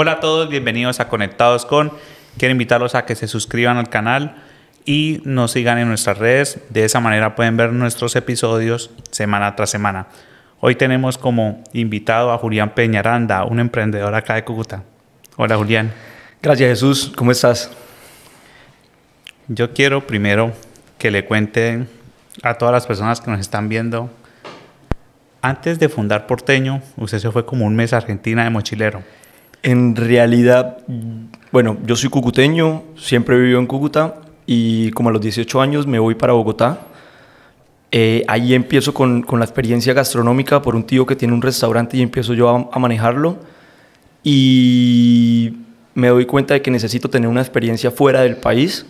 Hola a todos, bienvenidos a Conectados con. Quiero invitarlos a que se suscriban al canal y nos sigan en nuestras redes. De esa manera pueden ver nuestros episodios semana tras semana. Hoy tenemos como invitado a Julián Peñaranda, un emprendedor acá de Cúcuta. Hola Julián. Gracias Jesús, ¿cómo estás? Yo quiero primero que le cuenten a todas las personas que nos están viendo. Antes de fundar Porteño, usted se fue como un mes a Argentina de mochilero. En realidad, bueno, yo soy cucuteño, siempre vivido en Cúcuta y como a los 18 años me voy para Bogotá. Eh, ahí empiezo con, con, la experiencia gastronómica por un tío que tiene un restaurante y empiezo yo a, a manejarlo. Y me doy cuenta de que necesito tener una experiencia fuera del país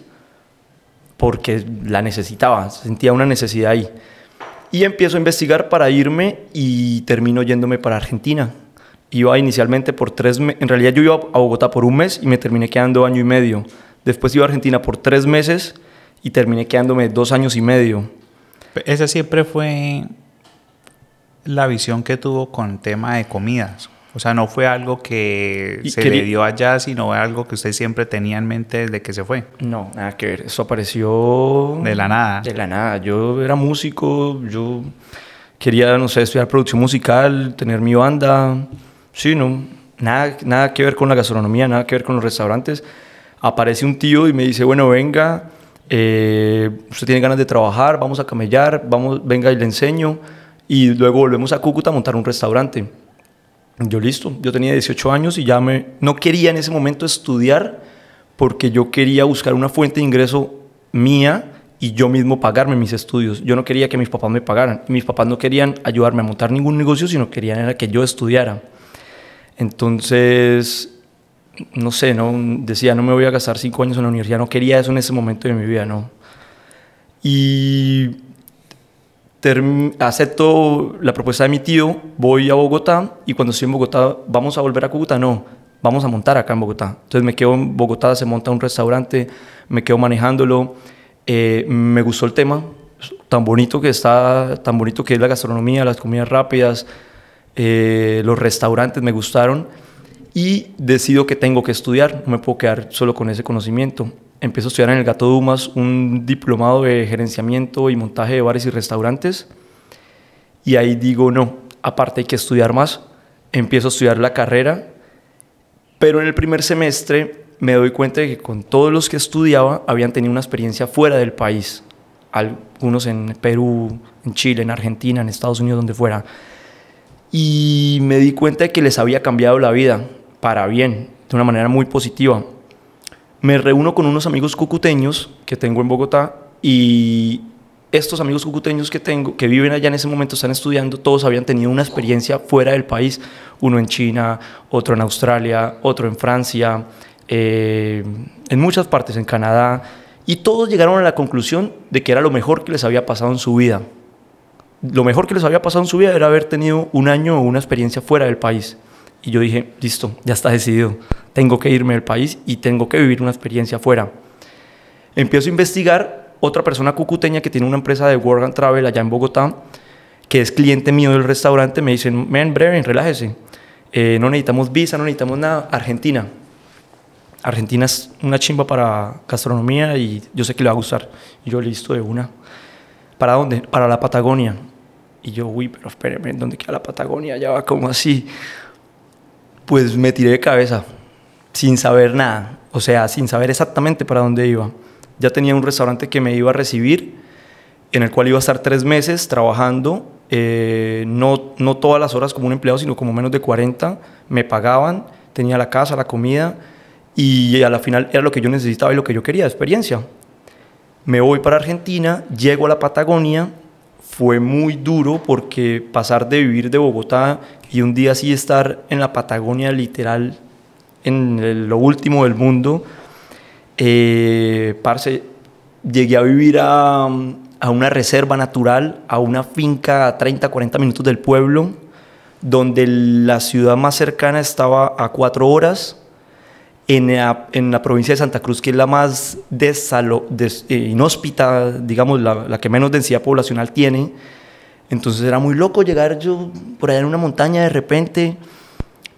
porque la necesitaba, sentía una necesidad ahí. Y empiezo a investigar para irme y termino yéndome para Argentina. Iba inicialmente por tres meses, en realidad yo iba a Bogotá por un mes y me terminé quedando año y medio. Después iba a Argentina por tres meses y terminé quedándome dos años y medio. Esa siempre fue la visión que tuvo con el tema de comidas. O sea, no fue algo que se le dio allá, sino algo que usted siempre tenía en mente desde que se fue. No, nada que ver. Eso apareció... De la nada. De la nada. Yo era músico, yo quería, no sé, estudiar producción musical, tener mi banda. Sí, no, nada, nada que ver con la gastronomía, nada que ver con los restaurantes. Aparece un tío y me dice, bueno, venga, eh, usted tiene ganas de trabajar, vamos a camellar, vamos, venga y le enseño. Y luego volvemos a Cúcuta a montar un restaurante. Yo listo, yo tenía 18 años y ya me, no quería en ese momento estudiar porque yo quería buscar una fuente de ingreso mía y yo mismo pagarme mis estudios. Yo no quería que mis papás me pagaran. Mis papás no querían ayudarme a montar ningún negocio, sino querían era que yo estudiara. Entonces, no sé, no decía, no me voy a gastar cinco años en la universidad, no quería eso en ese momento de mi vida, no. Y acepto la propuesta de mi tío, voy a Bogotá y cuando estoy en Bogotá, ¿vamos a volver a Cúcuta? No, vamos a montar acá en Bogotá. Entonces me quedo en Bogotá, se monta un restaurante, me quedo manejándolo, eh, me gustó el tema, tan bonito que está, tan bonito que es la gastronomía, las comidas rápidas, eh, los restaurantes me gustaron y decido que tengo que estudiar, no me puedo quedar solo con ese conocimiento. Empiezo a estudiar en el Gato Dumas un diplomado de gerenciamiento y montaje de bares y restaurantes y ahí digo, no, aparte hay que estudiar más, empiezo a estudiar la carrera, pero en el primer semestre me doy cuenta de que con todos los que estudiaba habían tenido una experiencia fuera del país, algunos en Perú, en Chile, en Argentina, en Estados Unidos, donde fuera y me di cuenta de que les había cambiado la vida para bien, de una manera muy positiva. Me reúno con unos amigos cucuteños que tengo en Bogotá y estos amigos cucuteños que tengo, que viven allá en ese momento, están estudiando, todos habían tenido una experiencia fuera del país, uno en China, otro en Australia, otro en Francia, eh, en muchas partes, en Canadá, y todos llegaron a la conclusión de que era lo mejor que les había pasado en su vida lo mejor que les había pasado en su vida era haber tenido un año o una experiencia fuera del país. Y yo dije, listo, ya está decidido, tengo que irme del país y tengo que vivir una experiencia fuera. Empiezo a investigar otra persona cucuteña que tiene una empresa de Work and Travel allá en Bogotá, que es cliente mío del restaurante, me dicen, man, breve, relájese, eh, no necesitamos visa, no necesitamos nada, Argentina. Argentina es una chimba para gastronomía y yo sé que le va a gustar. Y yo listo de una. ¿Para dónde? Para la Patagonia. Y yo, uy, pero espéreme, ¿dónde queda la Patagonia? Ya va como así. Pues me tiré de cabeza, sin saber nada, o sea, sin saber exactamente para dónde iba. Ya tenía un restaurante que me iba a recibir, en el cual iba a estar tres meses trabajando, eh, no, no todas las horas como un empleado, sino como menos de 40. Me pagaban, tenía la casa, la comida, y a la final era lo que yo necesitaba y lo que yo quería, experiencia. Me voy para Argentina, llego a la Patagonia, fue muy duro porque pasar de vivir de Bogotá y un día así estar en la Patagonia literal, en lo último del mundo, eh, parce, llegué a vivir a, a una reserva natural, a una finca a 30, 40 minutos del pueblo, donde la ciudad más cercana estaba a cuatro horas en la, provincia de Santa Cruz, que es la más desalo, eh, inhóspita, digamos, la, la, que menos densidad poblacional tiene. Entonces era muy loco llegar yo por allá en una montaña de repente.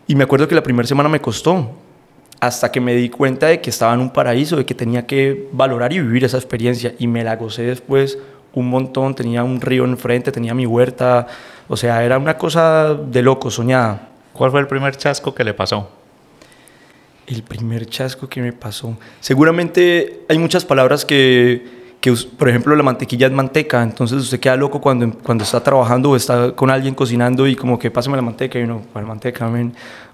Y me acuerdo que la primera semana me costó, hasta que me di cuenta de que estaba en un paraíso, de que tenía que valorar y vivir esa experiencia. Y me la gocé después un montón, tenía un río enfrente, tenía mi huerta, o sea, era una cosa de loco, soñada. ¿Cuál fue el primer chasco que le pasó? El primer chasco que me pasó. Seguramente hay muchas palabras que que, por ejemplo, la mantequilla es manteca, entonces usted queda loco cuando, cuando está trabajando o está con alguien cocinando y como que pásame la manteca y uno, ¿cuál manteca,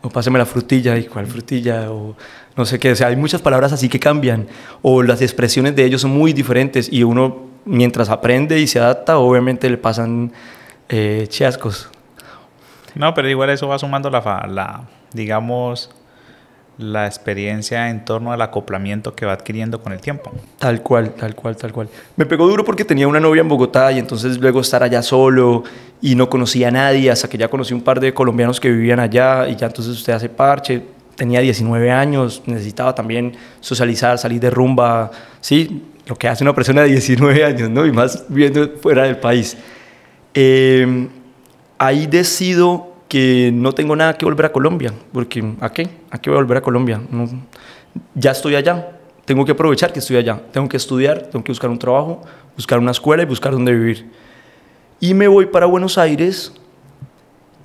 O pásame la frutilla y ¿cuál frutilla? O no sé qué, o sea, hay muchas palabras así que cambian o las expresiones de ellos son muy diferentes y uno, mientras aprende y se adapta, obviamente le pasan eh, chascos. No, pero igual eso va sumando la, la digamos, la experiencia en torno al acoplamiento que va adquiriendo con el tiempo. Tal cual, tal cual, tal cual. Me pegó duro porque tenía una novia en Bogotá y entonces luego estar allá solo y no conocía a nadie hasta que ya conocí un par de colombianos que vivían allá y ya entonces usted hace parche. Tenía 19 años, necesitaba también socializar, salir de rumba, sí, lo que hace una persona de 19 años, ¿no? Y más viviendo fuera del país. Eh, ahí decido no tengo nada que volver a Colombia, porque ¿a qué? ¿A qué voy a volver a Colombia? ya estoy allá, tengo que aprovechar que estoy allá, tengo que estudiar, tengo que buscar un trabajo, buscar una escuela y buscar dónde vivir. Y me voy para Buenos Aires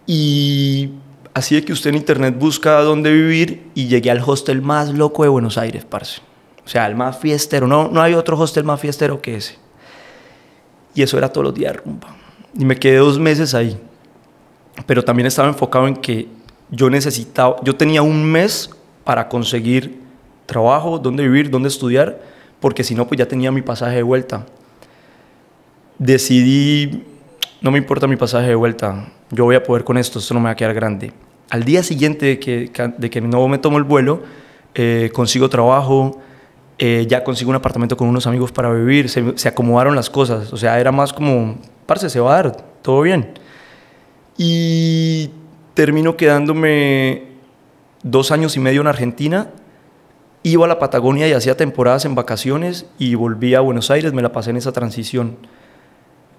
y así de que usted en internet busca dónde vivir y llegué al hostel más loco de Buenos Aires, parce. O sea, el más fiestero, no, no hay otro hostel más fiestero que ese. Y eso era todos los días Y me quedé dos meses ahí pero también estaba enfocado en que yo necesitaba, yo tenía un mes para conseguir trabajo, dónde vivir, dónde estudiar, porque si no, pues ya tenía mi pasaje de vuelta. Decidí, no me importa mi pasaje de vuelta, yo voy a poder con esto, esto no me va a quedar grande. Al día siguiente de que, de que no me tomo el vuelo, eh, consigo trabajo, eh, ya consigo un apartamento con unos amigos para vivir, se, se acomodaron las cosas, o sea, era más como, parce, se va a dar, todo bien. Y termino quedándome dos años y medio en Argentina. Iba a la Patagonia y hacía temporadas en vacaciones y volví a Buenos Aires, me la pasé en esa transición.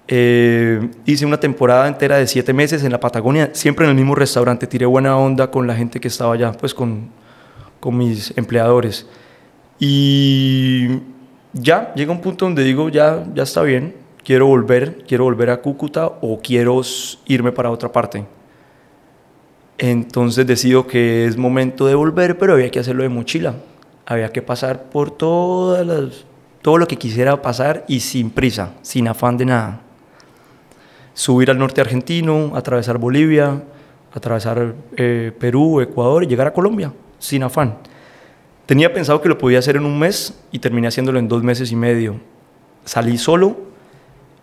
Eh, hice una temporada entera de siete meses en la Patagonia, siempre en el mismo restaurante, tiré buena onda con la gente que estaba allá, pues con, mis empleadores. Y ya, llega un punto donde digo, ya, ya está bien, quiero volver, quiero volver a Cúcuta o quiero irme para otra parte. Entonces decido que es momento de volver, pero había que hacerlo de mochila. Había que pasar por todas las, todo lo que quisiera pasar y sin prisa, sin afán de nada. Subir al norte argentino, atravesar Bolivia, atravesar eh, Perú, Ecuador y llegar a Colombia, sin afán. Tenía pensado que lo podía hacer en un mes y terminé haciéndolo en dos meses y medio. Salí solo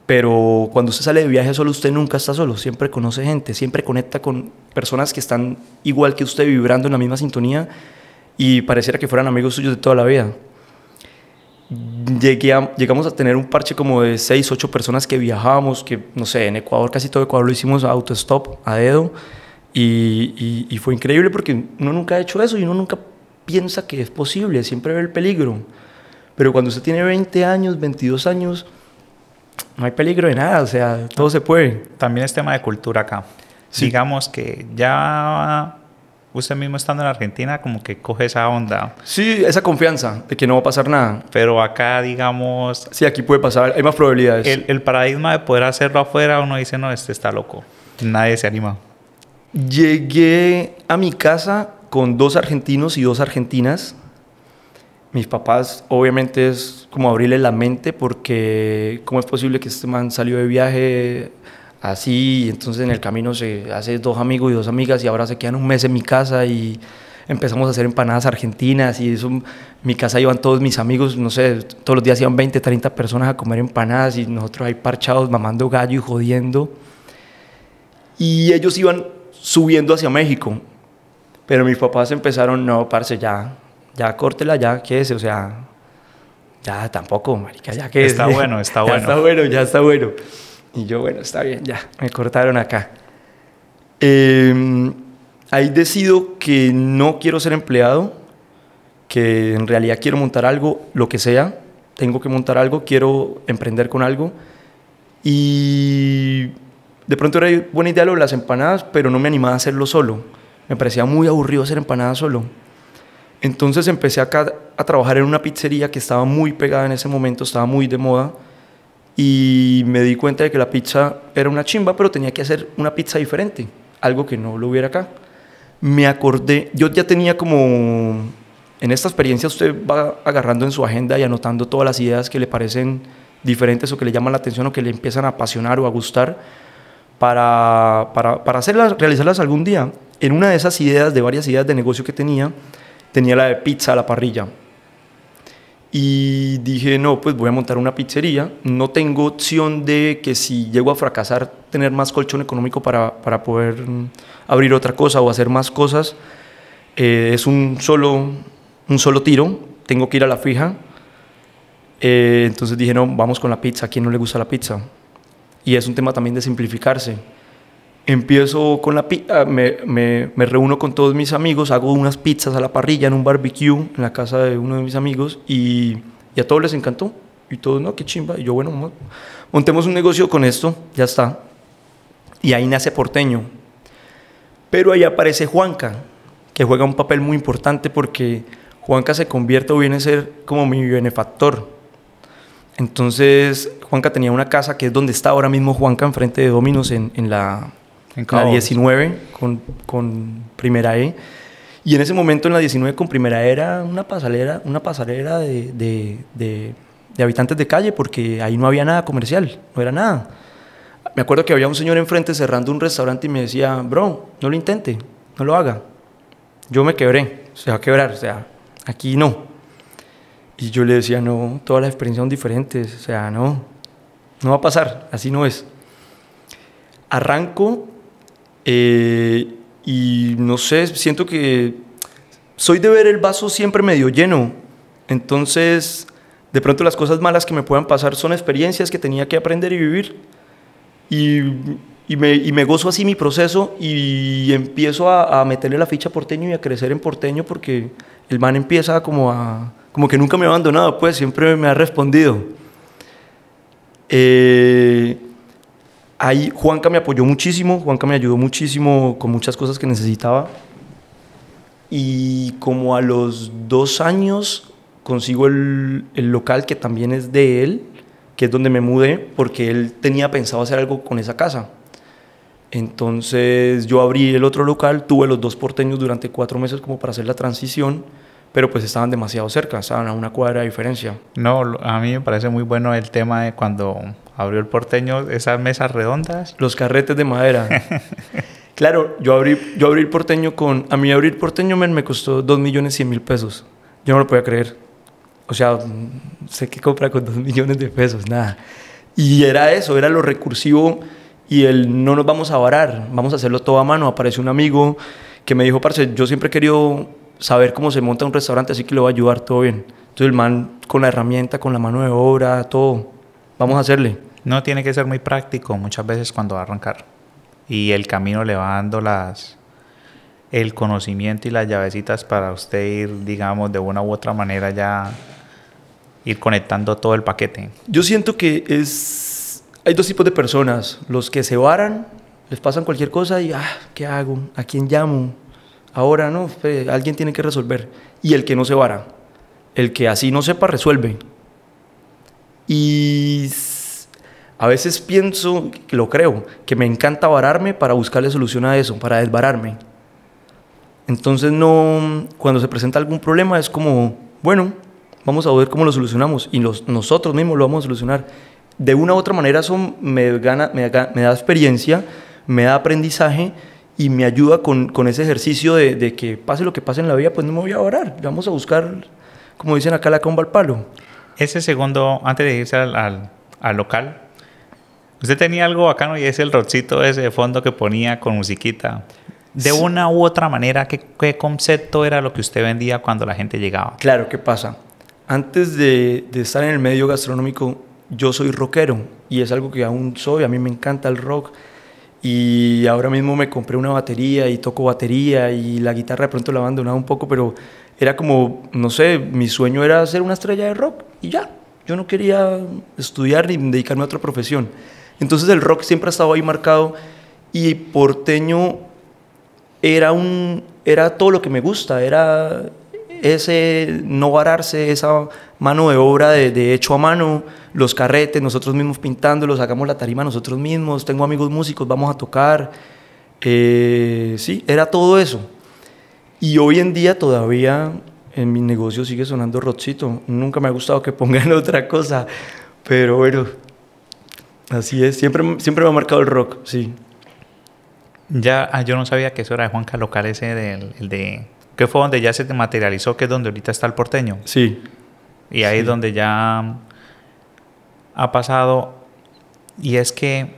pero cuando usted sale de viaje solo, usted nunca está solo, siempre conoce gente, siempre conecta con personas que están igual que usted vibrando en la misma sintonía y pareciera que fueran amigos suyos de toda la vida. Llegué llegamos a tener un parche como de 6, 8 personas que viajábamos, que no sé, en Ecuador, casi todo Ecuador lo hicimos a autostop, a dedo, y, y fue increíble porque uno nunca ha hecho eso y uno nunca piensa que es posible, siempre ve el peligro. Pero cuando usted tiene 20 años, 22 años, no hay peligro de nada, o sea, todo se puede. También es tema de cultura acá. Digamos que ya usted mismo estando en Argentina como que coge esa onda. Sí, esa confianza de que no va a pasar nada. Pero acá, digamos... Sí, aquí puede pasar, hay más probabilidades. El, el paradigma de poder hacerlo afuera, uno dice, no, este está loco. Nadie se anima. Llegué a mi casa con dos argentinos y dos argentinas mis papás, obviamente es como abrirle la mente porque cómo es posible que este man salió de viaje así y entonces en el camino se hace dos amigos y dos amigas y ahora se quedan un mes en mi casa y empezamos a hacer empanadas argentinas y eso, mi casa iban todos mis amigos, no sé, todos los días iban 20, 30 personas a comer empanadas y nosotros ahí parchados mamando gallo y jodiendo. Y ellos iban subiendo hacia México, pero mis papás empezaron, no, parce, ya, ya córtela, ya quédese, o sea, ya tampoco, marica, ya que Está bueno, está bueno. ya está bueno, ya está bueno. Y yo, bueno, está bien, ya, me cortaron acá. Em, ahí decido que no quiero ser empleado, que en realidad quiero montar algo, lo que sea, tengo que montar algo, quiero emprender con algo. Y de pronto era buena idea lo de las empanadas, pero no me animaba a hacerlo solo. Me parecía muy aburrido hacer empanadas solo. Entonces empecé acá a trabajar en una pizzería que estaba muy pegada en ese momento, estaba muy de moda. Y me di cuenta de que la pizza era una chimba, pero tenía que hacer una pizza diferente, algo que no lo hubiera acá. Me acordé, yo ya tenía como, en esta experiencia usted va agarrando en su agenda y anotando todas las ideas que le parecen diferentes o que le llaman la atención o que le empiezan a apasionar o a gustar para, para hacerlas, realizarlas algún día. En una de esas ideas, de varias ideas de negocio que tenía, tenía la de pizza a la parrilla. Y dije, no, pues voy a montar una pizzería. No tengo opción de que si llego a fracasar, tener más colchón económico para, para poder mm, abrir otra cosa o hacer más cosas. Eh, es un solo, un solo tiro, tengo que ir a la fija. Eh, entonces dije, no, vamos con la pizza, ¿a quién no le gusta la pizza? Y es un tema también de simplificarse empiezo con la pizza, ah, me, reúno con todos mis amigos, hago unas pizzas a la parrilla en un barbecue en la casa de uno de mis amigos y, a todos les encantó. Y todos, no, qué chimba. Y yo, bueno, montemos un negocio con esto, ya está. Y ahí nace Porteño. Pero ahí aparece Juanca, que juega un papel muy importante porque Juanca se convierte o viene a ser como mi benefactor. Entonces, Juanca tenía una casa que es donde está ahora mismo Juanca, enfrente de Dominos, en la, la 19 con, primera E. Y en ese momento en la 19 con primera E era una pasarela, una pasarela de, habitantes de calle porque ahí no había nada comercial, no era nada. Me acuerdo que había un señor enfrente cerrando un restaurante y me decía, bro, no lo intente, no lo haga. Yo me quebré, se va a quebrar, o sea, aquí no. Y yo le decía, no, todas las experiencias son diferentes, o sea, no, no va a pasar, así no es. Arranco eh, y no sé, siento que soy de ver el vaso siempre medio lleno. Entonces, de pronto las cosas malas que me puedan pasar son experiencias que tenía que aprender y vivir. Y, me, gozo así mi proceso y empiezo a, meterle la ficha porteño y a crecer en porteño porque el man empieza como Como que nunca me ha abandonado, pues siempre me ha respondido. Eh, Ahí Juanca me apoyó muchísimo, Juanca me ayudó muchísimo con muchas cosas que necesitaba. Y como a los dos años consigo el, el local que también es de él, que es donde me mudé, porque él tenía pensado hacer algo con esa casa. Entonces yo abrí el otro local, tuve los dos porteños durante cuatro meses como para hacer la transición, pero pues estaban demasiado cerca, estaban a una cuadra de diferencia. No, a mí me parece muy bueno el tema de cuando abrió el porteño esas mesas redondas. Los carretes de madera. claro, yo abrí, yo abrí el porteño con... A mí abrir porteño me costó 2 millones 100 mil pesos. Yo no lo podía creer. O sea, mm, sé que compra con 2 millones de pesos, nada. Y era eso, era lo recursivo y el no nos vamos a varar, vamos a hacerlo todo a mano. Apareció un amigo que me dijo, parce, yo siempre he querido saber cómo se monta un restaurante, así que le voy a ayudar, todo bien. Entonces el man con la herramienta, con la mano de obra, todo, vamos a hacerle. No tiene que ser muy práctico muchas veces cuando va a arrancar. Y el camino le va dando las el conocimiento y las llavecitas para usted ir, digamos, de una u otra manera ya ir conectando todo el paquete. Yo siento que es hay dos tipos de personas, los que se varan, les pasan cualquier cosa y ah, ¿qué hago? ¿A quién llamo? Ahora no, alguien tiene que resolver. Y el que no se vara, el que así no sepa resuelve. Y a veces pienso, lo creo, que me encanta vararme para buscarle solución a eso, para desvararme. Entonces no, cuando se presenta algún problema es como, bueno, vamos a ver cómo lo solucionamos y los, nosotros mismos lo vamos a solucionar. De una u otra manera eso me, gana, me, da experiencia, me da aprendizaje y me ayuda con, ese ejercicio de, que pase lo que pase en la vida, pues no me voy a varar. vamos a buscar, como dicen acá, la comba al palo. Ese segundo, antes de irse al local, Usted tenía algo bacano y es el rockcito ese de fondo que ponía con musiquita. De una u otra manera, ¿qué, concepto era lo que usted vendía cuando la gente llegaba? Claro, ¿qué pasa? Antes de, estar en el medio gastronómico, yo soy rockero y es algo que aún soy. A mí me encanta el rock y ahora mismo me compré una batería y toco batería y la guitarra de pronto la abandonaba un poco, pero era como, no sé, mi sueño era ser una estrella de rock y ya. Yo no quería estudiar ni dedicarme a otra profesión. Entonces el rock siempre ha estado ahí marcado y porteño era, un, era todo lo que me gusta, era ese no vararse, esa mano de obra de, hecho a mano, los carretes, nosotros mismos pintándolos, hagamos la tarima nosotros mismos, tengo amigos músicos, vamos a tocar. Eh, sí, era todo eso. Y hoy en día todavía en mi negocio sigue sonando rochito Nunca me ha gustado que pongan otra cosa, pero bueno, Así es, siempre, siempre me ha marcado el rock, sí. Ya, ah, yo no sabía que eso era de Juan Calocal ese el de... Que fue donde ya se te materializó, que es donde ahorita está el porteño. Sí. Y ahí es donde ya ha pasado. Y es que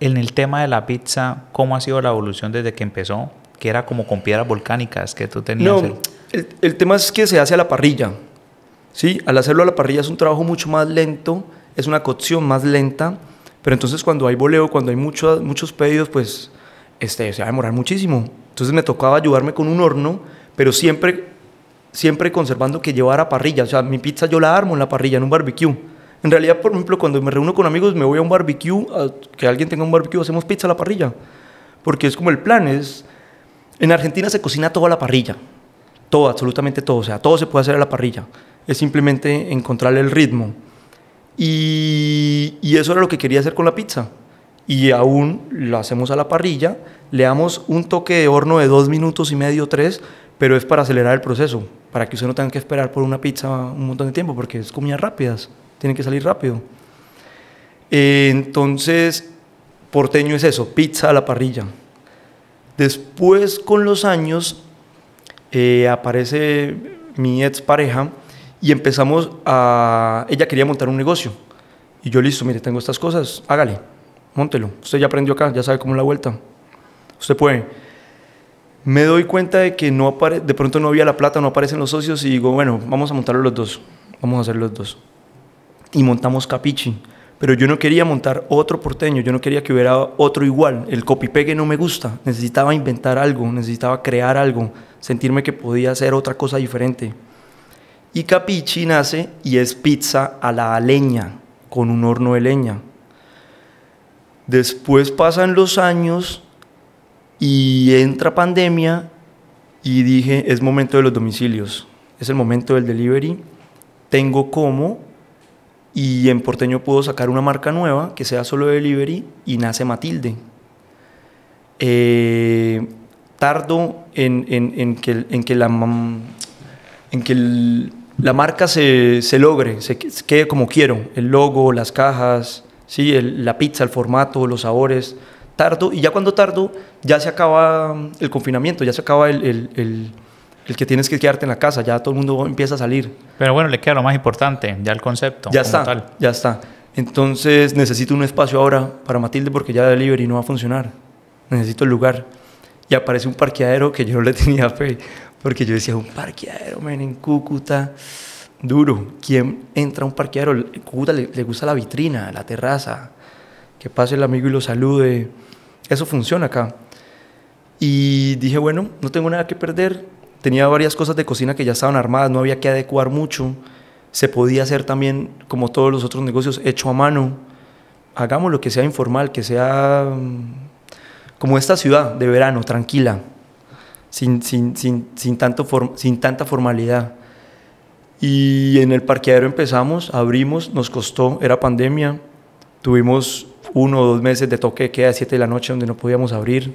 en el tema de la pizza, ¿cómo ha sido la evolución desde que empezó? Que era como con piedras volcánicas que tú tenías. No, el... el tema es que se hace a la parrilla. ¿sí? Al hacerlo a la parrilla es un trabajo mucho más lento es una cocción más lenta, pero entonces cuando hay boleo, cuando hay muchos pedidos, pues este, se va a demorar muchísimo. Entonces me tocaba ayudarme con un horno, pero siempre, siempre conservando que llevara parrilla. O sea, mi pizza yo la armo en la parrilla, en un barbecue. En realidad, por ejemplo, cuando me reúno con amigos, me voy a un barbecue, que alguien tenga un barbecue, hacemos pizza a la parrilla. Porque es como el plan, es... En Argentina se cocina todo a la parrilla. Todo, absolutamente todo. O sea, todo se puede hacer a la parrilla. Es simplemente encontrar el ritmo. Y, eso era lo que quería hacer con la pizza. Y aún la hacemos a la parrilla, le damos un toque de horno de dos minutos y medio, tres, pero es para acelerar el proceso, para que usted no tenga que esperar por una pizza un montón de tiempo, porque es comidas rápidas, tiene que salir rápido. Eh, entonces, porteño es eso, pizza a la parrilla. Después, con los años, eh, aparece mi ex pareja y empezamos a... Ella quería montar un negocio. Y yo, listo, mire, tengo estas cosas, hágale, montelo. Usted ya aprendió acá, ya sabe cómo es la vuelta. Usted puede. Me doy cuenta de que no de pronto no había la plata, no aparecen los socios y digo, bueno, vamos a montarlo los dos. Vamos a hacer los dos. Y montamos Capichi. Pero yo no quería montar otro porteño, yo no quería que hubiera otro igual. El copy-pegue no me gusta. Necesitaba inventar algo, necesitaba crear algo, sentirme que podía hacer otra cosa diferente. Y capichi nace y es pizza a la leña, con un horno de leña. Después pasan los años y entra pandemia y dije, es momento de los domicilios, es el momento del delivery, tengo cómo y en porteño puedo sacar una marca nueva que sea solo delivery y nace Matilde. Eh, tardo en, que, en que la... En que la marca se, logre, se quede como quiero, el logo, las cajas, ¿sí? la pizza, el formato, los sabores. Tardo, y ya cuando tardo, ya se acaba mm, el confinamiento, ya se acaba el, el, que tienes que quedarte en la casa, ya todo el mundo empieza a salir. Pero bueno, le queda lo más importante, ya el concepto. Ya está, ya está. Entonces necesito un espacio ahora para Matilde porque ya delivery no va a funcionar. Necesito el lugar. Y aparece un parqueadero que yo no le tenía fe. Porque yo decía, un parqueadero, men, en Cúcuta, duro. ¿Quién entra a un parqueadero? En Cúcuta le, le, gusta la vitrina, la terraza, que pase el amigo y lo salude. Eso funciona acá. Y dije, bueno, no tengo nada que perder. Tenía varias cosas de cocina que ya estaban armadas, no había que adecuar mucho. Se podía hacer también, como todos los otros negocios, hecho a mano. Hagamos lo que sea informal, que sea mm, como esta ciudad de verano, tranquila sin, sin, tanta formalidad. Y en el parqueadero empezamos, abrimos, nos costó, era pandemia, tuvimos uno o dos meses de toque que queda a 7 de la noche donde no podíamos abrir,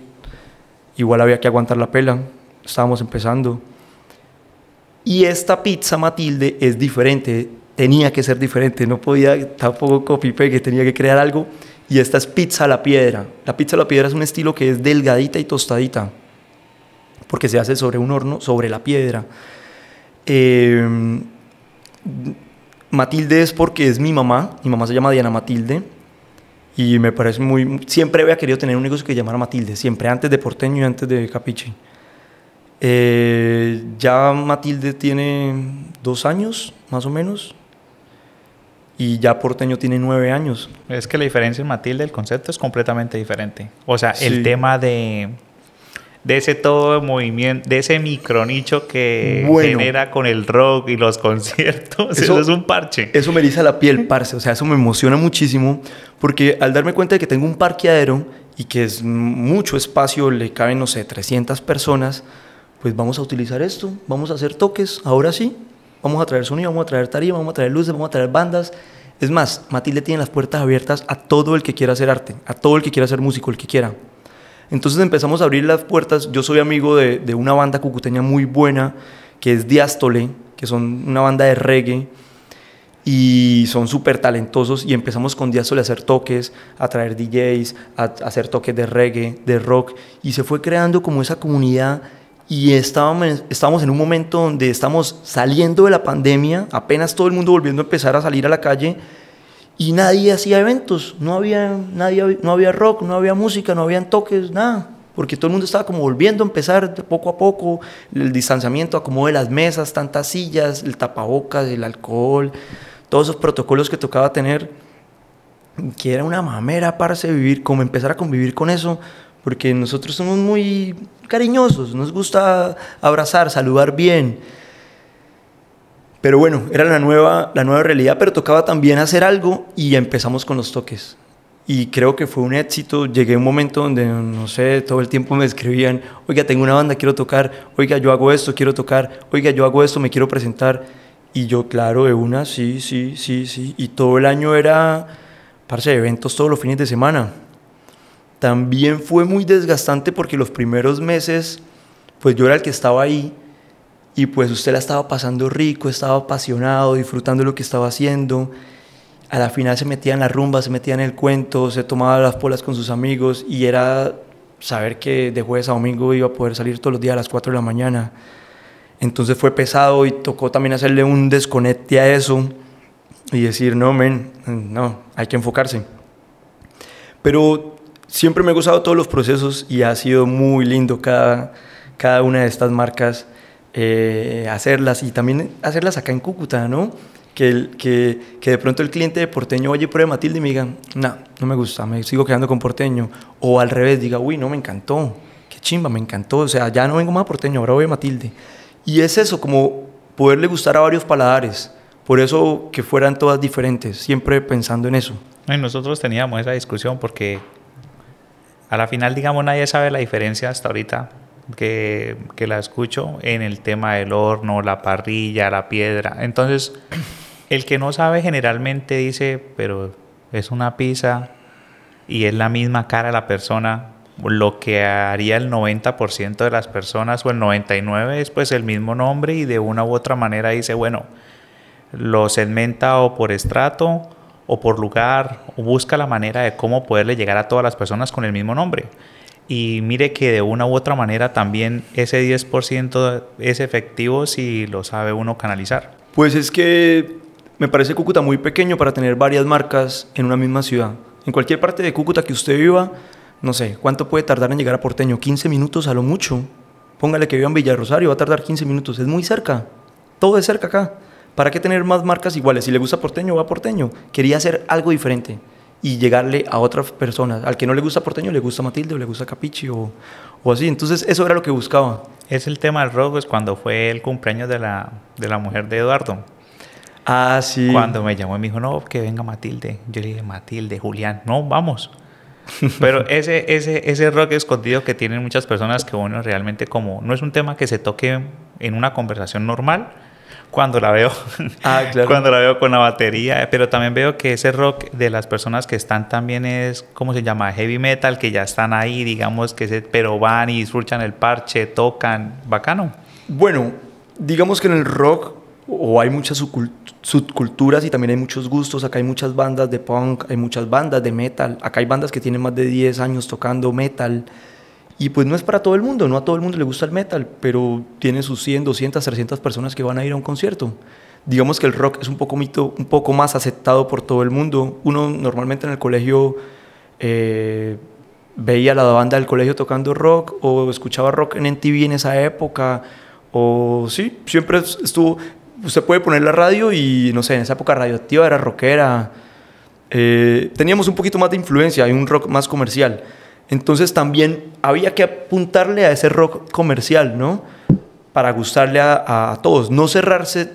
igual había que aguantar la pela, estábamos empezando. Y esta pizza Matilde es diferente, tenía que ser diferente, no podía tampoco Pipe que tenía que crear algo. Y esta es pizza a la piedra. La pizza a la piedra es un estilo que es delgadita y tostadita porque se hace sobre un horno, sobre la piedra. Em, Matilde es porque es mi mamá, mi mamá se llama Diana Matilde y me parece muy... Siempre había querido tener un hijo que llamara Matilde, siempre antes de Porteño y antes de Capiche. Eh, ya Matilde tiene dos años, más o menos, y ya Porteño tiene nueve años. Es que la diferencia en Matilde, el concepto es completamente diferente. O sea, el tema de de ese todo movimiento, de ese micronicho que genera con el rock y los conciertos. Eso, es un parche. Eso me eriza la piel, parce. O sea, eso me emociona muchísimo porque al darme cuenta de que tengo un parqueadero y que es mucho espacio, le caben, no sé, 300 personas, pues vamos a utilizar esto, vamos a hacer toques, ahora sí, vamos a traer sonido, vamos a traer tarima, vamos a traer luces, vamos a traer bandas. Es más, Matilde tiene las puertas abiertas a todo el que quiera hacer arte, a todo el que quiera hacer músico, el que quiera. Entonces empezamos a abrir las puertas. Yo soy amigo de, una banda cucuteña muy buena, que es Diástole, que son una banda de reggae y son súper talentosos y empezamos con Diástole a hacer toques, a traer DJs, a, hacer toques de reggae, de rock y se fue creando como esa comunidad y estábamos, estábamos en un momento donde estamos saliendo de la pandemia, apenas todo el mundo volviendo a empezar a salir a la calle y nadie hacía eventos, no había, nadie, no había rock, no había música, no habían toques, nada, porque todo el mundo estaba como volviendo a empezar de poco a poco, el distanciamiento, acomodo de las mesas, tantas sillas, el tapabocas, el alcohol, todos esos protocolos que tocaba tener, que era una mamera, parce, vivir, como empezar a convivir con eso, porque nosotros somos muy cariñosos, nos gusta abrazar, saludar bien, pero bueno, era la nueva, la nueva realidad, pero tocaba también hacer algo y empezamos con los toques. Y creo que fue un éxito. Llegué a un momento donde, no sé, todo el tiempo me escribían, oiga, tengo una banda, quiero tocar, oiga, yo hago esto, quiero tocar, oiga, yo hago esto, me quiero presentar. Y yo, claro, de una, sí, sí, sí, sí. Y todo el año era, parce, eventos todos los fines de semana. También fue muy desgastante porque los primeros meses, pues yo era el que estaba ahí y pues usted la estaba pasando rico, estaba apasionado, disfrutando lo que estaba haciendo. A la final se metía en la rumba, se metía en el cuento, se tomaba las polas con sus amigos y era saber que de jueves a domingo iba a poder salir todos los días a las 4 de la mañana. Entonces fue pesado y tocó también hacerle un desconecte a eso y decir, no, men, no, hay que enfocarse. Pero siempre me ha gustado todos los procesos y ha sido muy lindo cada, cada una de estas marcas eh, hacerlas y también hacerlas acá en Cúcuta, ¿no? Que, que, de pronto el cliente de porteño oye pruebe Matilde y me diga, no, no me gusta, me sigo quedando con porteño. O al revés, diga, uy, no, me encantó, qué chimba, me encantó, o sea, ya no vengo más a porteño, ahora voy a Matilde. Y es eso, como poderle gustar a varios paladares. Por eso que fueran todas diferentes, siempre pensando en eso. Y nosotros teníamos esa discusión porque a la final, digamos, nadie sabe la diferencia hasta ahorita que, la escucho en el tema del horno, la parrilla, la piedra. Entonces, el que no sabe generalmente dice, pero es una pizza y es la misma cara de la persona. Lo que haría el 90% de las personas o el 99% es pues el mismo nombre y de una u otra manera dice, bueno, lo segmenta o por estrato o por lugar, o busca la manera de cómo poderle llegar a todas las personas con el mismo nombre. Y mire que de una u otra manera también ese 10% es efectivo si lo sabe uno canalizar. Pues es que me parece Cúcuta muy pequeño para tener varias marcas en una misma ciudad. En cualquier parte de Cúcuta que usted viva, no sé, ¿cuánto puede tardar en llegar a Porteño? 15 minutos a lo mucho. Póngale que viva en Rosario, va a tardar 15 minutos. Es muy cerca. Todo es cerca acá. ¿Para qué tener más marcas iguales? Si le gusta Porteño, va a Porteño. Quería hacer algo diferente y llegarle a otras personas. Al que no le gusta porteño, le gusta Matilde o le gusta Capichi o, así. Entonces, eso era lo que buscaba. Es el tema del rock, es cuando fue el cumpleaños de la, de la mujer de Eduardo. Ah, sí. Cuando me llamó, me dijo, no, que venga Matilde. Yo le dije, Matilde, Julián, no, vamos. Pero ese, ese, ese rock escondido que tienen muchas personas que bueno, realmente como no es un tema que se toque en una conversación normal, cuando la veo. Ah, cuando la veo con la batería. Eh, pero también veo que ese rock de las personas que están también es, ¿cómo se llama? Heavy metal, que ya están ahí, digamos, que se, pero van y disfrutan el parche, tocan. Bacano. Bueno, digamos que en el rock o hay muchas subculturas y también hay muchos gustos. Acá hay muchas bandas de punk, hay muchas bandas de metal. Acá hay bandas que tienen más de 10 años tocando metal. Y pues no es para todo el mundo, no a todo el mundo le gusta el metal, pero tiene sus 100, 200, 300 personas que van a ir a un concierto. Digamos que el rock es un poco, un poco más aceptado por todo el mundo. Uno normalmente en el colegio eh, veía la banda del colegio tocando rock o escuchaba rock en MTV en esa época. O sí, siempre estuvo... Usted puede poner la radio y no sé, en esa época radioactiva era rockera. Eh, teníamos un poquito más de influencia y un rock más comercial entonces también había que apuntarle a ese rock comercial, ¿no? Para gustarle a, todos, no cerrarse.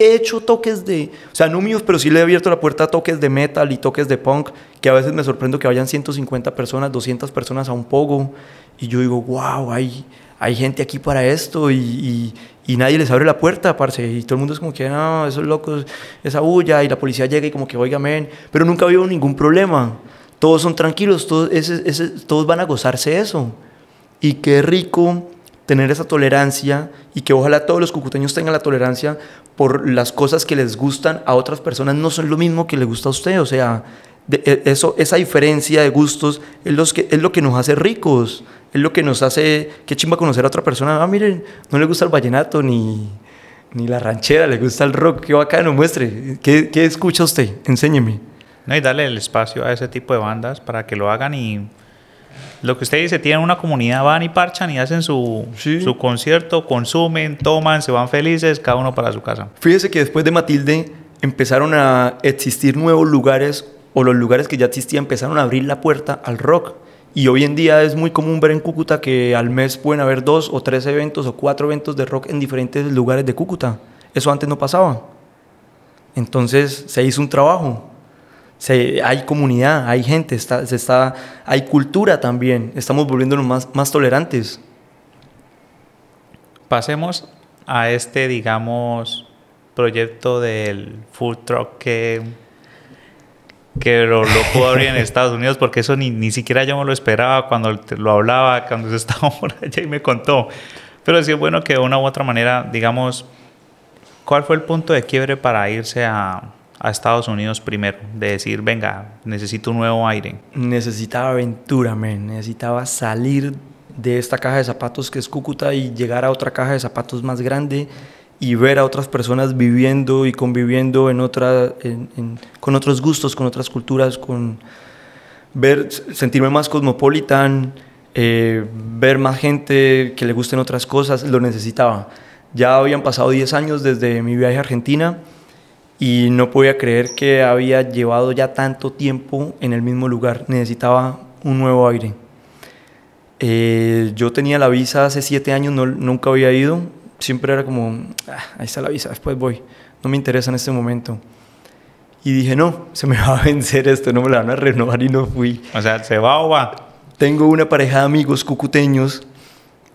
He hecho toques de, o sea, no míos, pero sí le he abierto la puerta a toques de metal y toques de punk, que a veces me sorprendo que vayan 150 personas, 200 personas a un pogo y yo digo, wow, hay, hay gente aquí para esto, y, nadie les abre la puerta, parce, y todo el mundo es como que, no, esos locos, esa bulla, y la policía llega y como que, oiga, men, pero nunca había ningún problema todos son tranquilos, todos, van a gozarse eso. Y qué rico tener esa tolerancia y que ojalá todos los cucuteños tengan la tolerancia por las cosas que les gustan a otras personas, no son lo mismo que le gusta a usted, o sea, e, eso, esa diferencia de gustos es, que, es lo que nos hace ricos, es lo que nos hace, qué chimba conocer a otra persona, ah, miren, no le gusta el vallenato ni, la ranchera, le gusta el rock, qué bacano, muestre, ¿qué, qué escucha usted? Enséñeme. No, y darle el espacio a ese tipo de bandas para que lo hagan y lo que usted dice, tienen una comunidad, van y parchan y hacen su, su concierto, consumen, toman, se van felices, cada uno para su casa. Fíjese que después de Matilde empezaron a existir nuevos lugares o los lugares que ya existían empezaron a abrir la puerta al rock. Y hoy en día es muy común ver en Cúcuta que al mes pueden haber dos o tres eventos o cuatro eventos de rock en diferentes lugares de Cúcuta. Eso antes no pasaba. Entonces se hizo un trabajo hay comunidad, hay gente, se está, hay cultura también. Estamos volviéndonos más, más tolerantes. Pasemos a este, digamos, proyecto del food truck que, que lo, lo pudo abrir en Estados Unidos, porque eso ni, ni siquiera yo me lo esperaba cuando lo hablaba, cuando se estaba por allá y me contó. Pero sí es bueno que de una u otra manera, digamos, ¿cuál fue el punto de quiebre para irse a, a Estados Unidos primero, de decir, venga, necesito un nuevo aire. Necesitaba aventura, man. necesitaba salir de esta caja de zapatos que es Cúcuta y llegar a otra caja de zapatos más grande y ver a otras personas viviendo y conviviendo en otra, con otros gustos, con otras culturas, con ver, sentirme más cosmopolitan, eh, ver más gente que le gusten otras cosas, lo necesitaba. Ya habían pasado 10 años desde mi viaje a Argentina y no podía creer que había llevado ya tanto tiempo en el mismo lugar. Necesitaba un nuevo aire. Eh, yo tenía la visa hace siete años, no, nunca había ido. Siempre era como, ah, ahí está la visa, después voy. No me interesa en este momento. Y dije, no, se me va a vencer esto, no me la van a renovar y no fui. O sea, ¿se va o va? Tengo una pareja de amigos cucuteños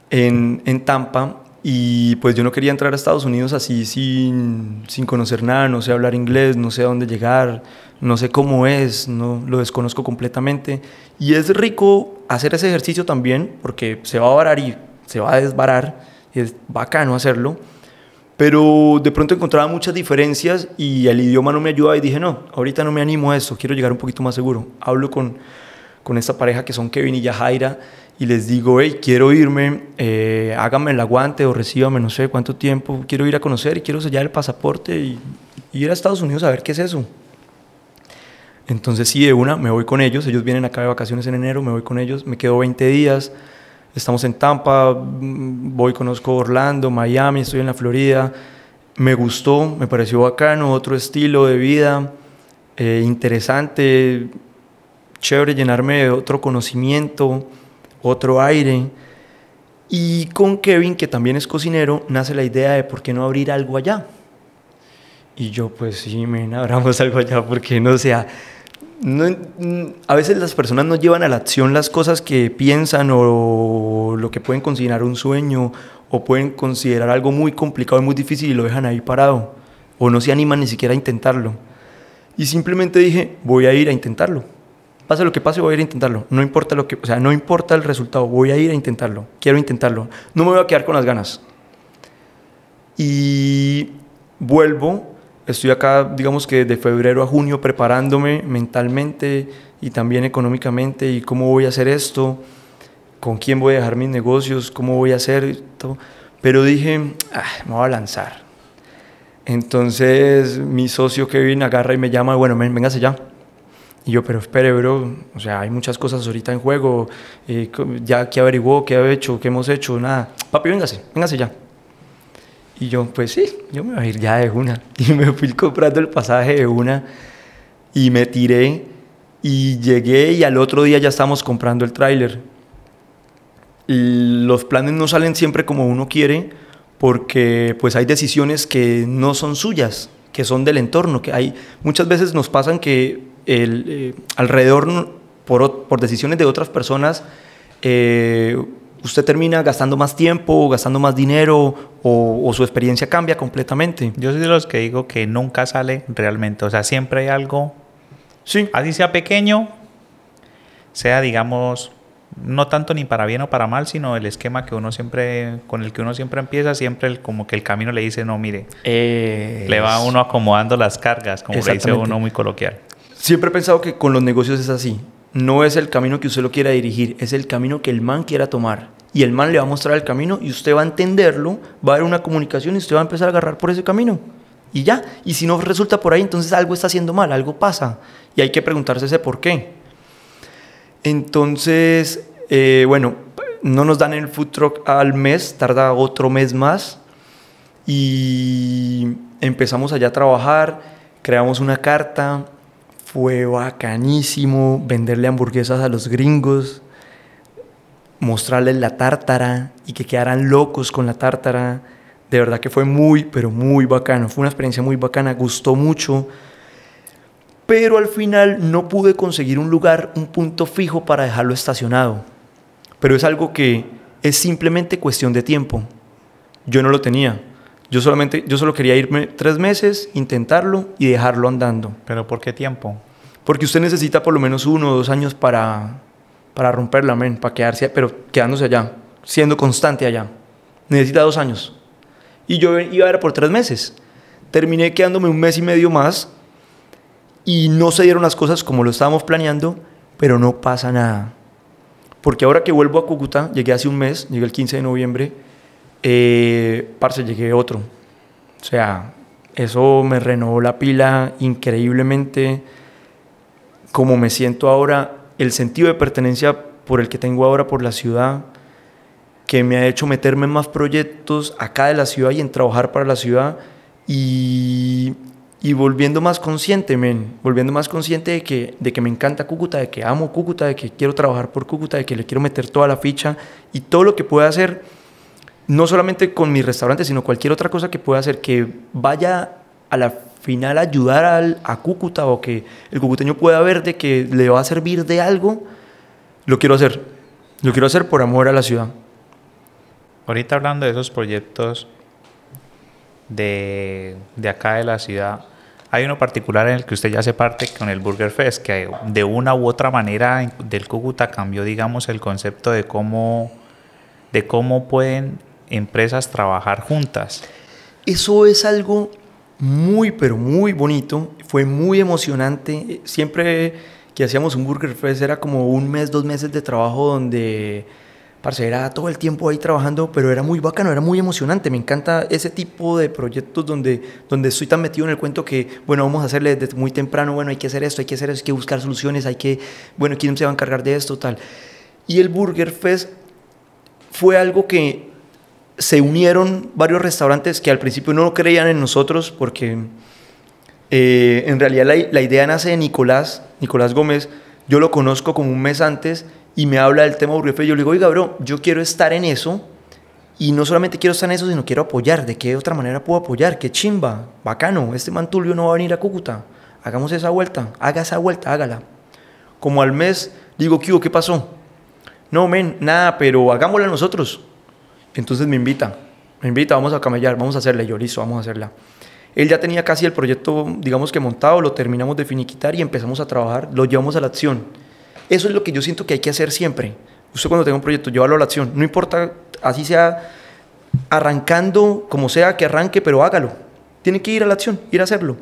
en, en Tampa y pues yo no quería entrar a Estados Unidos así sin, sin conocer nada, no sé hablar inglés, no sé a dónde llegar, no sé cómo es, no lo desconozco completamente. Y es rico hacer ese ejercicio también porque se va a varar y se va a desbarar, es bacano hacerlo. Pero de pronto encontraba muchas diferencias y el idioma no me ayudaba y dije, no, ahorita no me animo a eso, quiero llegar un poquito más seguro. Hablo con, con esta pareja que son Kevin y Yajaira y les digo, hey, quiero irme, eh, hágame el aguante o recíbame, no sé cuánto tiempo, quiero ir a conocer y quiero sellar el pasaporte y, ir a Estados Unidos a ver qué es eso. Entonces sí, de una, me voy con ellos, ellos vienen acá de vacaciones en enero, me voy con ellos, me quedo 20 días, estamos en Tampa, mm, voy, conozco Orlando, Miami, estoy en la Florida, me gustó, me pareció bacano, otro estilo de vida, eh, interesante, chévere llenarme de otro conocimiento, otro aire. Y con Kevin, que también es cocinero, nace la idea de por qué no abrir algo allá. Y yo, pues sí, men, abramos algo allá, porque no sea. a veces las personas no llevan a la acción las cosas que piensan o lo que pueden considerar un sueño o pueden considerar algo muy complicado y muy difícil y lo dejan ahí parado o no se animan ni siquiera a intentarlo. Y simplemente dije, voy a ir a intentarlo pase lo que pase, voy a ir a intentarlo. No importa lo que, o sea, no importa el resultado, voy a ir a intentarlo. Quiero intentarlo. No me voy a quedar con las ganas. Y vuelvo, estoy acá, digamos que de febrero a junio preparándome mentalmente y también económicamente y cómo voy a hacer esto, con quién voy a dejar mis negocios, cómo voy a hacer esto? Pero dije, ah, me voy a lanzar. Entonces mi socio Kevin agarra y me llama, bueno, véngase ya y yo, pero espere, bro, o sea, hay muchas cosas ahorita en juego, eh, ya que averiguó, qué ha hecho, qué hemos hecho, nada. Papi, véngase, véngase ya. Y yo, pues sí, yo me voy a ir ya de una. Y me fui comprando el pasaje de una y me tiré y llegué y al otro día ya estamos comprando el tráiler. Los planes no salen siempre como uno quiere porque pues hay decisiones que no son suyas, que son del entorno, que hay muchas veces nos pasan que eh, alrededor, por, por, decisiones de otras personas, eh, usted termina gastando más tiempo, gastando más dinero o, su experiencia cambia completamente. Yo soy de los que digo que nunca sale realmente, o sea, siempre hay algo, sí. así sea pequeño, sea digamos, no tanto ni para bien o para mal, sino el esquema que uno siempre, con el que uno siempre empieza, siempre como que el camino le dice, no, mire, le va uno acomodando las cargas, como le dice uno muy coloquial. Siempre he pensado que con los negocios es así. No es el camino que usted lo quiera dirigir, es el camino que el man quiera tomar. Y el man le va a mostrar el camino y usted va a entenderlo, va a haber una comunicación y usted va a empezar a agarrar por ese camino. Y ya, y si no resulta por ahí, entonces algo está haciendo mal, algo pasa. Y hay que preguntarse ese por qué. Entonces, eh, bueno, no nos dan el food truck al mes, tarda otro mes más. Y empezamos allá a trabajar, creamos una carta, fue bacanísimo venderle hamburguesas a los gringos, mostrarles la tártara y que quedaran locos con la tártara. De verdad que fue muy, pero muy bacano. Fue una experiencia muy bacana, gustó mucho. Pero al final no pude conseguir un lugar, un punto fijo para dejarlo estacionado. Pero es algo que es simplemente cuestión de tiempo. Yo no lo tenía. Yo solamente, yo solo quería irme tres meses, intentarlo y dejarlo andando. ¿Pero por qué tiempo? Porque usted necesita por lo menos uno o dos años para, para romperla, men, para quedarse, pero quedándose allá, siendo constante allá. Necesita dos años. Y yo iba a ir por tres meses. Terminé quedándome un mes y medio más y no se dieron las cosas como lo estábamos planeando, pero no pasa nada. Porque ahora que vuelvo a Cúcuta, llegué hace un mes, llegué el 15 de noviembre, eh, parce, llegué otro. O sea, eso me renovó la pila increíblemente. Como me siento ahora, el sentido de pertenencia por el que tengo ahora por la ciudad, que me ha hecho meterme en más proyectos acá de la ciudad y en trabajar para la ciudad y, y volviendo más consciente, volviendo más consciente de que, de que me encanta Cúcuta, de que amo Cúcuta, de que quiero trabajar por Cúcuta, de que le quiero meter toda la ficha y todo lo que pueda hacer no solamente con mi restaurante, sino cualquier otra cosa que pueda hacer que vaya a la final a ayudar al, a Cúcuta o que el cucuteño pueda ver de que le va a servir de algo, lo quiero hacer. Lo quiero hacer por amor a la ciudad. Ahorita hablando de esos proyectos de, de acá de la ciudad, hay uno particular en el que usted ya hace parte con el Burger Fest, que de una u otra manera del Cúcuta cambió, digamos, el concepto de cómo, de cómo pueden empresas trabajar juntas. Eso es algo muy, pero muy bonito. Fue muy emocionante. Siempre que hacíamos un Burger Fest era como un mes, dos meses de trabajo donde, parce, era todo el tiempo ahí trabajando, pero era muy bacano, era muy emocionante. Me encanta ese tipo de proyectos donde, donde estoy tan metido en el cuento que, bueno, vamos a hacerle desde muy temprano, bueno, hay que hacer esto, hay que hacer eso, hay que buscar soluciones, hay que, bueno, ¿quién se va a encargar de esto? Tal. Y el Burger Fest fue algo que se unieron varios restaurantes que al principio no creían en nosotros porque eh, en realidad la, idea nace de Nicolás, Nicolás Gómez, yo lo conozco como un mes antes y me habla del tema burgués, y yo le digo, oiga, bro, yo quiero estar en eso y no solamente quiero estar en eso, sino quiero apoyar, ¿de qué otra manera puedo apoyar? ¡Qué chimba! Bacano, este mantulio no va a venir a Cúcuta, hagamos esa vuelta, haga esa vuelta, hágala. Como al mes digo, ¿qué, ¿qué pasó? No, men, nada, pero hagámosla nosotros entonces me invita, me invita, vamos a camellar, vamos a hacerla. yo, listo, vamos a hacerla. Él ya tenía casi el proyecto, digamos que montado, lo terminamos de finiquitar y empezamos a trabajar, lo llevamos a la acción. Eso es lo que yo siento que hay que hacer siempre. Usted cuando tenga un proyecto, llévalo a la acción. No importa, así sea arrancando, como sea que arranque, pero hágalo. Tiene que ir a la acción, ir a hacerlo.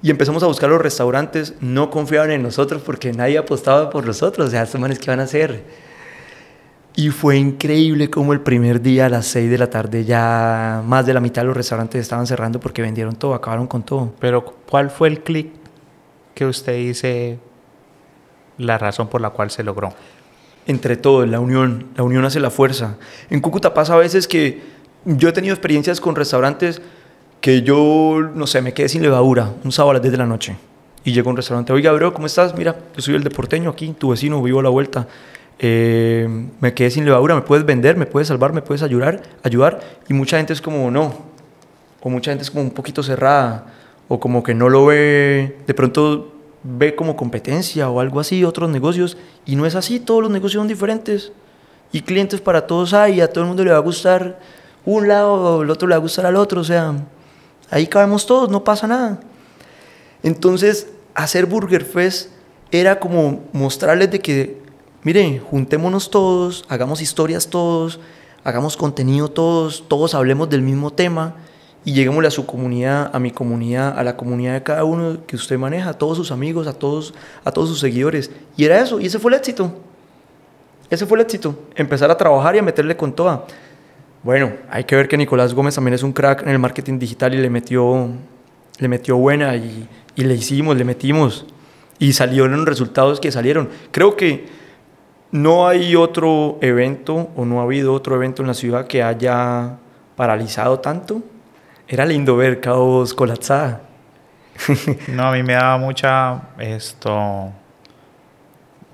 Y empezamos a buscar los restaurantes, no confiaban en nosotros porque nadie apostaba por nosotros. O sea, estos manes, ¿qué van a hacer? Y fue increíble como el primer día a las 6 de la tarde ya más de la mitad de los restaurantes estaban cerrando porque vendieron todo, acabaron con todo. Pero ¿cuál fue el clic que usted dice la razón por la cual se logró? Entre todo, la unión, la unión hace la fuerza. En Cúcuta pasa a veces que yo he tenido experiencias con restaurantes que yo, no sé, me quedé sin levadura un sábado a las 10 de la noche y llego a un restaurante, oiga, bro, ¿cómo estás? Mira, yo soy el deporteño aquí, tu vecino, vivo a la vuelta. Eh, me quedé sin levadura, me puedes vender, me puedes salvar, me puedes ayudar, ayudar. Y mucha gente es como, no. O mucha gente es como un poquito cerrada, o como que no lo ve, de pronto ve como competencia o algo así, otros negocios. Y no es así, todos los negocios son diferentes. Y clientes para todos hay, a todo el mundo le va a gustar un lado, el otro le va a gustar al otro, o sea, ahí cabemos todos, no pasa nada. Entonces, hacer Burger Fest era como mostrarles de que mire, juntémonos todos, hagamos historias todos, hagamos contenido todos, todos hablemos del mismo tema y lleguemos a su comunidad, a mi comunidad, a la comunidad de cada uno que usted maneja, a todos sus amigos, a todos, a todos sus seguidores. Y era eso, y ese fue el éxito. Ese fue el éxito, empezar a trabajar y a meterle con toda. Bueno, hay que ver que Nicolás Gómez también es un crack en el marketing digital y le metió, le metió buena y, y le hicimos, le metimos y salieron los resultados que salieron. Creo que no hay otro evento o no ha habido otro evento en la ciudad que haya paralizado tanto. Era lindo ver Caos colapsada. no, a mí me daba mucha esto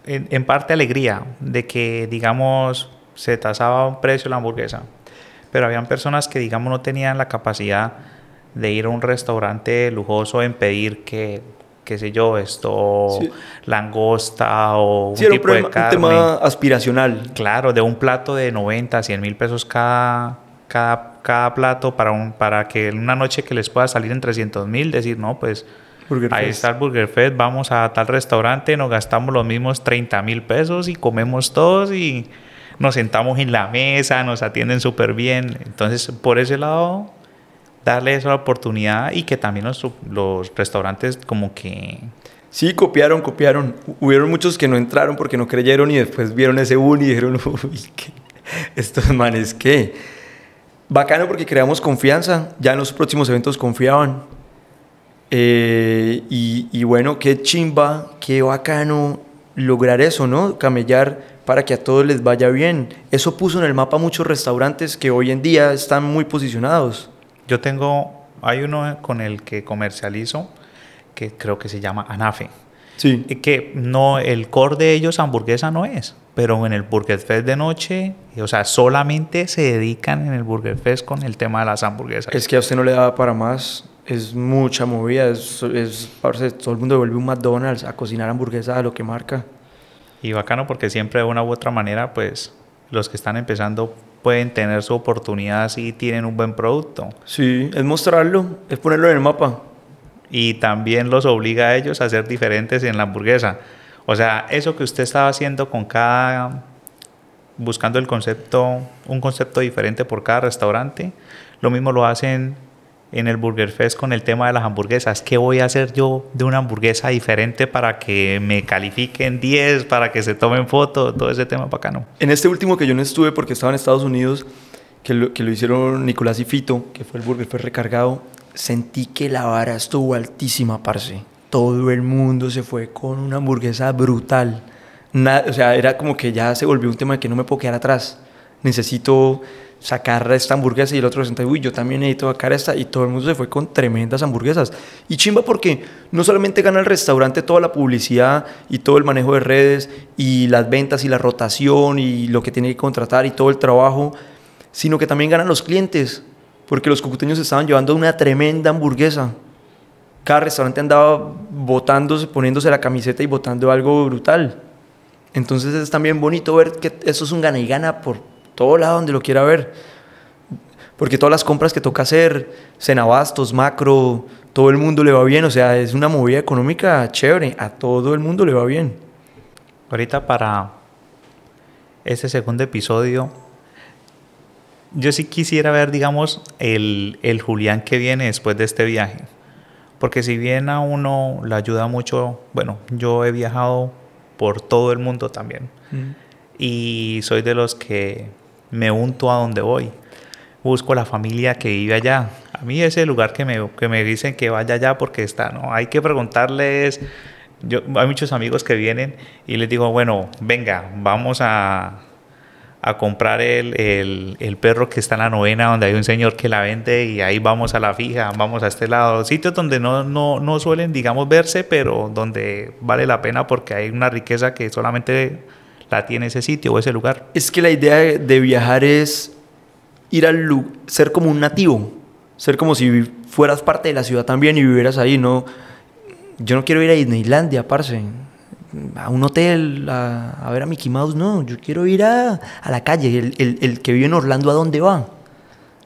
en, parte alegría de que digamos se tasaba un precio la hamburguesa, pero habían personas que digamos no tenían la capacidad de ir a un restaurante lujoso en pedir que qué sé yo, esto, langosta o un tipo de carne. un tema aspiracional. Claro, de un plato de 90, 100 mil pesos cada, cada, plato para, un, para que una noche que les pueda salir en 300 mil, decir, no, pues ahí está el Burger Fest, vamos a tal restaurante, nos gastamos los mismos 30 mil pesos y comemos todos y nos sentamos en la mesa, nos atienden súper bien. Entonces, por ese lado, darle esa oportunidad y que también los, los restaurantes como que... Sí, copiaron, copiaron. Hubieron muchos que no entraron porque no creyeron y después vieron ese boom y dijeron, uy, ¿qué? estos manes, ¿qué? Bacano porque creamos confianza. Ya en los próximos eventos confiaban. Eh, y, y, bueno, qué chimba, qué bacano lograr eso, ¿no? Camellar para que a todos les vaya bien. Eso puso en el mapa muchos restaurantes que hoy en día están muy posicionados. Yo tengo, hay uno con el que comercializo que creo que se llama Anafe. Sí. Que no, el core de ellos hamburguesa no es, pero en el Burger Fest de noche, o sea, solamente se dedican en el Burger Fest con el tema de las hamburguesas. Es que a usted no le da para más, es mucha movida, es, es todo el mundo vuelve un McDonald's a cocinar hamburguesas a lo que marca. Y bacano porque siempre de una u otra manera, pues los que están empezando pueden tener su oportunidad si tienen un buen producto. Sí, es mostrarlo, es ponerlo en el mapa. Y también los obliga a ellos a ser diferentes en la hamburguesa. O sea, eso que usted estaba haciendo con cada buscando el concepto, un concepto diferente por cada restaurante, lo mismo lo hacen en el Burger Fest con el tema de las hamburguesas. ¿Qué voy a hacer yo de una hamburguesa diferente para que me califiquen 10, para que se tomen fotos, todo ese tema bacano? En este último que yo no estuve porque estaba en Estados Unidos, que lo, hicieron Nicolás y Fito, que fue el Burger Fest recargado, sentí que la vara estuvo altísima, parce. Todo el mundo se fue con una hamburguesa brutal. o sea, era como que ya se volvió un tema de que no me puedo quedar atrás necesito sacar esta hamburguesa y el otro se uy, yo también necesito sacar esta. Y todo el mundo se fue con tremendas hamburguesas. Y chimba porque no solamente gana el restaurante toda la publicidad y todo el manejo de redes y las ventas y la rotación y lo que tiene que contratar y todo el trabajo, sino que también ganan los clientes. Porque los cucuteños estaban llevando una tremenda hamburguesa. Cada restaurante andaba botándose, poniéndose la camiseta y botando algo brutal. Entonces es también bonito ver que eso es un gana y gana por, todo lado donde lo quiera ver. Porque todas las compras que toca hacer, cenabastos, macro, todo el mundo le va bien. O sea, es una movida económica chévere. A todo el mundo le va bien. Ahorita para este segundo episodio, yo sí quisiera ver, digamos, el, Julián que viene después de este viaje. Porque si bien a uno le ayuda mucho, bueno, yo he viajado por todo el mundo también. Y soy de los que me unto a donde voy, busco la familia que vive allá. A mí ese lugar que me, que me dicen que vaya allá porque está, no, hay que preguntarles. Yo, hay muchos amigos que vienen y les digo, bueno, venga, vamos a, a comprar el, el, perro que está en la novena, donde hay un señor que la vende y ahí vamos a la fija, vamos a este lado. Sitios donde no, no, no suelen, digamos, verse, pero donde vale la pena porque hay una riqueza que solamente la tiene ese sitio o ese lugar. Es que la idea de, viajar es ir al ser como un nativo, ser como si fueras parte de la ciudad también y vivieras ahí, no yo no quiero ir a Disneylandia, parce. A un hotel, a, ver a Mickey Mouse, no. Yo quiero ir a, la calle. El, que vive en Orlando, ¿a dónde va?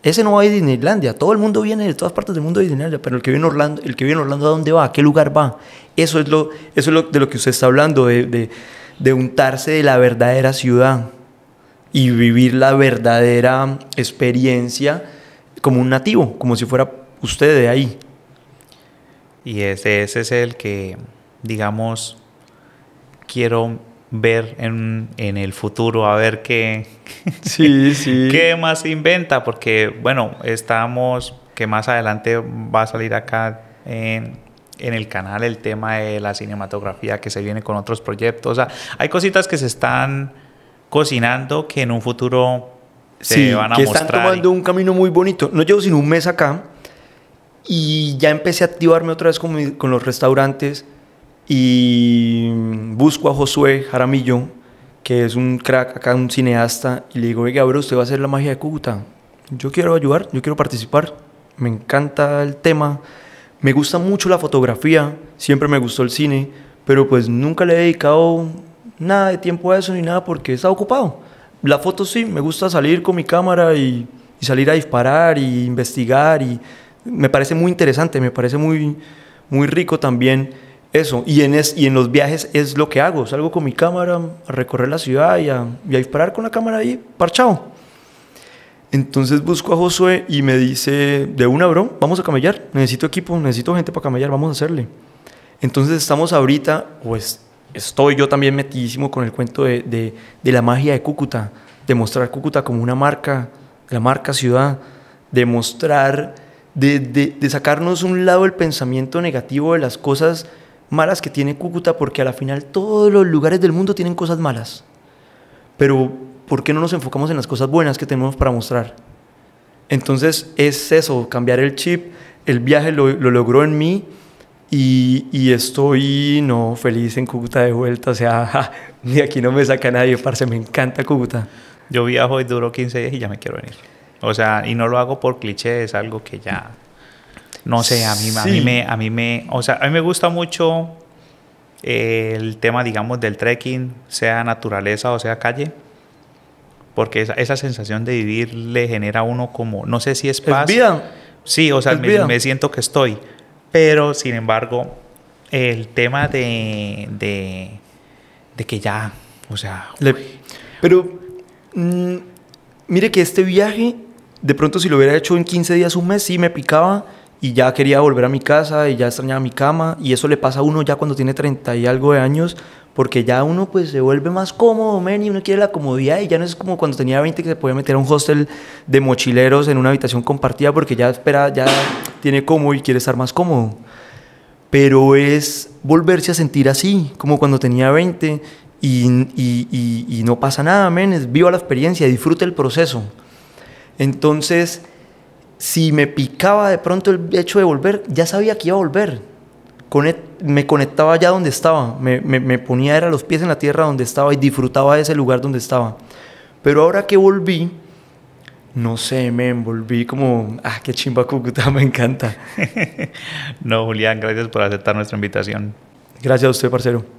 Ese no va a ir a Disneylandia. Todo el mundo viene de todas partes del mundo a Disneylandia, pero el que vive en Orlando, el que Orlando ¿a dónde va? ¿A qué lugar va? Eso es lo, eso es de lo que usted está hablando, de, de untarse de la verdadera ciudad y vivir la verdadera experiencia como un nativo, como si fuera usted de ahí. Y ese, ese es el que, digamos, quiero ver en, el futuro, a ver qué, sí, sí. más inventa, porque bueno, estamos, que más adelante va a salir acá en en el canal el tema de la cinematografía que se viene con otros proyectos. O sea, hay cositas que se están cocinando que en un futuro se van a que mostrar. Están tomando un camino muy bonito. No llevo sino un mes acá y ya empecé a activarme otra vez con, los restaurantes y busco a Josué Jaramillo, que es un crack acá, un cineasta, y le digo, oiga, bro, usted va a hacer la magia de Cúcuta. Yo quiero ayudar, yo quiero participar. Me encanta el tema me gusta mucho la fotografía, siempre me gustó el cine, pero pues nunca le he dedicado nada de tiempo a eso ni nada porque estaba ocupado. La foto sí, me gusta salir con mi cámara y, salir a disparar y investigar y me parece muy interesante, me parece muy, muy rico también eso. Y en, es, y en los viajes es lo que hago, salgo con mi cámara a recorrer la ciudad y a, disparar con la cámara ahí, parchado. Entonces busco a Josué y me dice, de una, bro, vamos a camellar, necesito equipo, necesito gente para camellar, vamos a hacerle. Entonces estamos ahorita, pues estoy yo también metidísimo con el cuento de, de, la magia de Cúcuta, de mostrar Cúcuta como una marca, la marca ciudad, de mostrar, de, de sacarnos un lado el pensamiento negativo de las cosas malas que tiene Cúcuta, porque a la final todos los lugares del mundo tienen cosas malas. Pero ¿por qué no nos enfocamos en las cosas buenas que tenemos para mostrar? Entonces es eso, cambiar el chip. El viaje lo, logró en mí y, y, estoy no feliz en Cúcuta de vuelta. O sea, ni aquí no me saca nadie, parce. Me encanta Cúcuta. Yo viajo y duró 15 días y ya me quiero venir. O sea, y no lo hago por cliché, es algo que ya. No sé, a mí, a mí me. A mí me o sea, a mí me gusta mucho eh, el tema, digamos, del trekking, sea naturaleza o sea calle porque esa, sensación de vivir le genera a uno como, no sé si es paz. vida. Sí, o sea, me, siento que estoy. Pero, sin embargo, el tema de, que ya, o sea... pero, mm, mire que este viaje, de pronto si lo hubiera hecho en 15 días, un mes, sí me picaba y ya quería volver a mi casa y ya extrañaba mi cama y eso le pasa a uno ya cuando tiene 30 y algo de años porque ya uno pues se vuelve más cómodo, men, y uno quiere la comodidad y ya no es como cuando tenía 20 que se podía meter a un hostel de mochileros en una habitación compartida porque ya espera, ya tiene cómodo y quiere estar más cómodo. Pero es volverse a sentir así, como cuando tenía 20 y, no pasa nada, men, viva la experiencia, disfruta el proceso. Entonces, si me picaba de pronto el hecho de volver, ya sabía que iba a volver. me conectaba allá donde estaba, me, ponía era los pies en la tierra donde estaba y disfrutaba de ese lugar donde estaba. Pero ahora que volví, no sé, me envolví como, ah, qué chimba Cúcuta, me encanta. no, Julián, gracias por aceptar nuestra invitación. Gracias a usted, parcero.